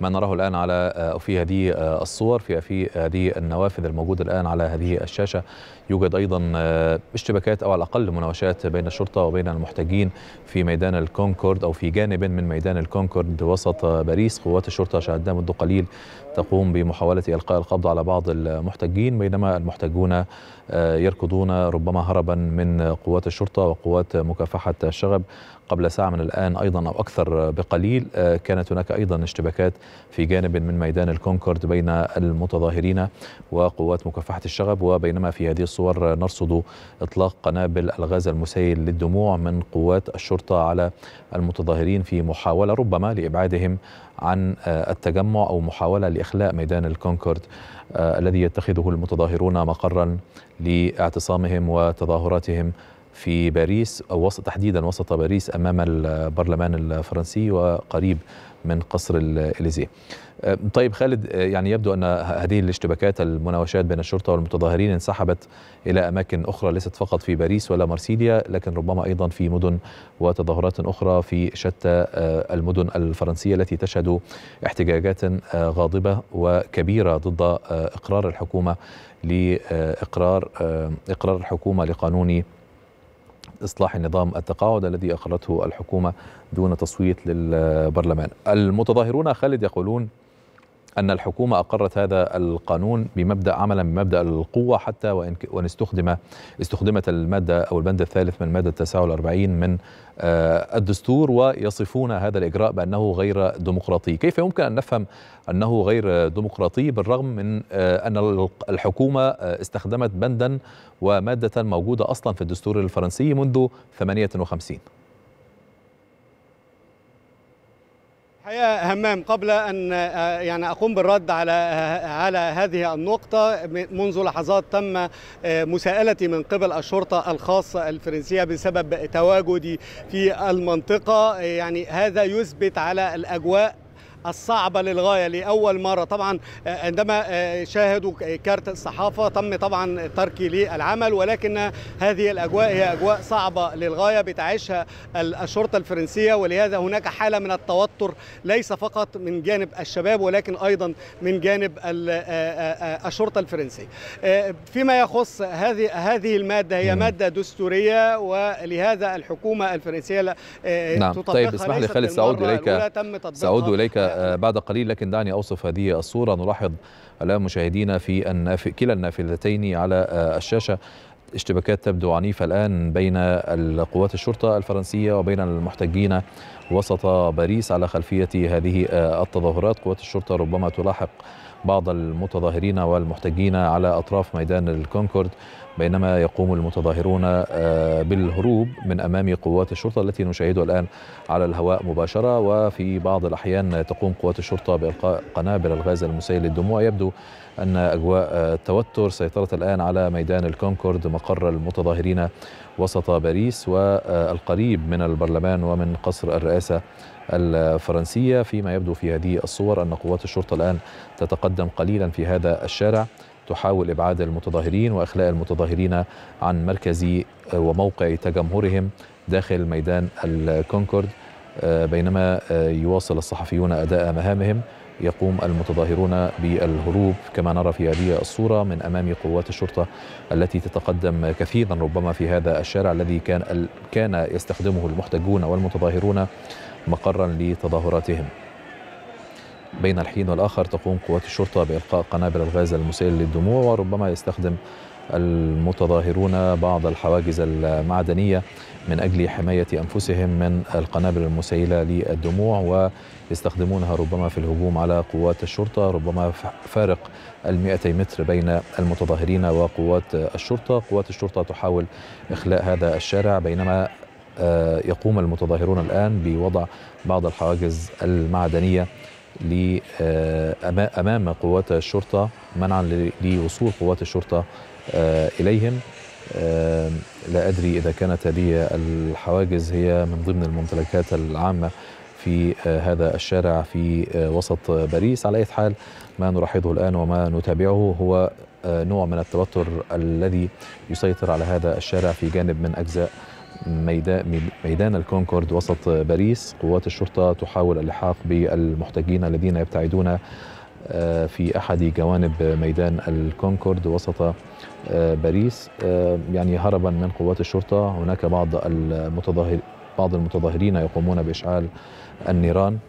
ما نراه الآن على آه، في هذه آه، الصور في في هذه النوافذ الموجودة الآن على هذه الشاشة يوجد أيضا آه، اشتباكات أو على الأقل مناوشات بين الشرطة وبين المحتجين في ميدان الكونكورد أو في جانب من ميدان الكونكورد وسط باريس قوات الشرطة شاهدناها منذ قليل تقوم بمحاولة إلقاء القبض على بعض المحتجين بينما المحتجون يركضون ربما هربا من قوات الشرطة وقوات مكافحة الشغب قبل ساعة من الآن أيضا أو أكثر بقليل كانت هناك أيضا اشتباكات في جانب من ميدان الكونكورد بين المتظاهرين وقوات مكافحة الشغب وبينما في هذه الصور نرصد إطلاق قنابل الغاز المسيل للدموع من قوات الشرطة على المتظاهرين في محاولة ربما لإبعادهم عن التجمع أو محاولة لإخلاء ميدان الكونكورد آه، الذي يتخذه المتظاهرون مقرا لاعتصامهم وتظاهراتهم في باريس أو وسط تحديدا وسط باريس أمام البرلمان الفرنسي وقريب من قصر الإليزيه طيب خالد أه، يعني يبدو أن هذه الاشتباكات المناوشات بين الشرطة والمتظاهرين انسحبت إلى أماكن أخرى ليست فقط في باريس ولا مرسيليا لكن ربما أيضا في مدن وتظاهرات أخرى في شتى أه، المدن الفرنسية التي تشهد احتجاجات أه، غاضبة وكبيرة ضد إقرار الحكومة لإقرار إقرار الحكومة لقانون إصلاح نظام التقاعد الذي أقرته الحكومة دون تصويت للبرلمان المتظاهرون خالد يقولون أن الحكومة أقرت هذا القانون بمبدأ عملا بمبدأ القوة حتى وإن, وإن استخدم استخدمت المادة أو البند الثالث من مادة 49 من آه، الدستور ويصفون هذا الإجراء بأنه غير ديمقراطي كيف يمكن أن نفهم أنه غير ديمقراطي بالرغم من آه، أن الحكومة آه، استخدمت بندا ومادة موجودة أصلا في الدستور الفرنسي منذ 58 الحقيقه همام قبل ان آه، يعني اقوم بالرد على آه، على هذه النقطه منذ لحظات تم آه، مساءلتي من قبل الشرطه الخاصه الفرنسيه بسبب تواجدي في المنطقه يعني هذا يثبت على الاجواء الصعبة للغاية لأول مرة طبعا آه، عندما آه، شاهدوا كارت الصحافة تم طبعا تركي للعمل ولكن هذه الأجواء هي أجواء صعبة للغاية بتعيشها الشرطة الفرنسية ولهذا هناك حالة من التوتر ليس فقط من جانب الشباب ولكن أيضا من جانب آه، الشرطة الفرنسية فيما يخص هذه هذه المادة هي مادة دستورية ولهذا الحكومة الفرنسية نعم طيب اسمح لي خالد سأعود إليك سأعود إليك آه، بعد قليل لكن دعني أوصف هذه الصورة نلاحظ الآن مشاهدينا في الناف... كلا النافذتين على آه، الشاشة اشتباكات تبدو عنيفة الآن بين قوات الشرطة الفرنسية وبين المحتجين وسط باريس على خلفية هذه آه، التظاهرات قوات الشرطة ربما تلاحق بعض المتظاهرين والمحتجين على أطراف ميدان الكونكورد بينما يقوم المتظاهرون آه، بالهروب من امام قوات الشرطه التي نشاهدها الان على الهواء مباشره وفي بعض الاحيان تقوم قوات الشرطه بالقاء قنابل الغاز المسيل للدموع يبدو ان اجواء التوتر سيطرت الان على ميدان الكونكورد مقر المتظاهرين وسط باريس والقريب من البرلمان ومن قصر الرئاسه الرئاسة الفرنسية فيما يبدو في هذه الصور أن قوات الشرطة الآن تتقدم قليلا في هذا الشارع تحاول إبعاد المتظاهرين وإخلاء المتظاهرين عن مركز وموقع تجمهرهم داخل ميدان الكونكورد بينما يواصل الصحفيون أداء مهامهم يقوم المتظاهرون بالهروب كما نرى في هذه الصورة من أمام قوات الشرطة التي تتقدم كثيرا ربما في هذا الشارع الذي كان كان يستخدمه المحتجون والمتظاهرون مقرا لتظاهراتهم بين الحين والآخر تقوم قوات الشرطة بإلقاء قنابل الغاز المسيل للدموع وربما يستخدم المتظاهرون بعض الحواجز المعدنية من أجل حماية أنفسهم من القنابل المسيلة للدموع ويستخدمونها ربما في الهجوم على قوات الشرطة ربما فارق المئتي متر بين المتظاهرين وقوات الشرطة قوات الشرطة تحاول إخلاء هذا الشارع بينما آه، يقوم المتظاهرون الآن بوضع بعض الحواجز المعدنية آه، أمام قوات الشرطة منعا لوصول قوات الشرطة آه، إليهم آه، لا أدري إذا كانت هذه الحواجز هي من ضمن الممتلكات العامة في آه، هذا الشارع في وسط باريس على أي حال ما نلاحظه الآن وما نتابعه هو نوع من التوتر الذي يسيطر على هذا الشارع في جانب من أجزاء ميدان الكونكورد وسط باريس قوات الشرطة تحاول اللحاق بالمحتجين الذين يبتعدون آه، في أحد جوانب ميدان الكونكورد وسط آه، باريس آه، يعني هربا من قوات الشرطة هناك بعض المتظاهر بعض المتظاهرين يقومون بإشعال النيران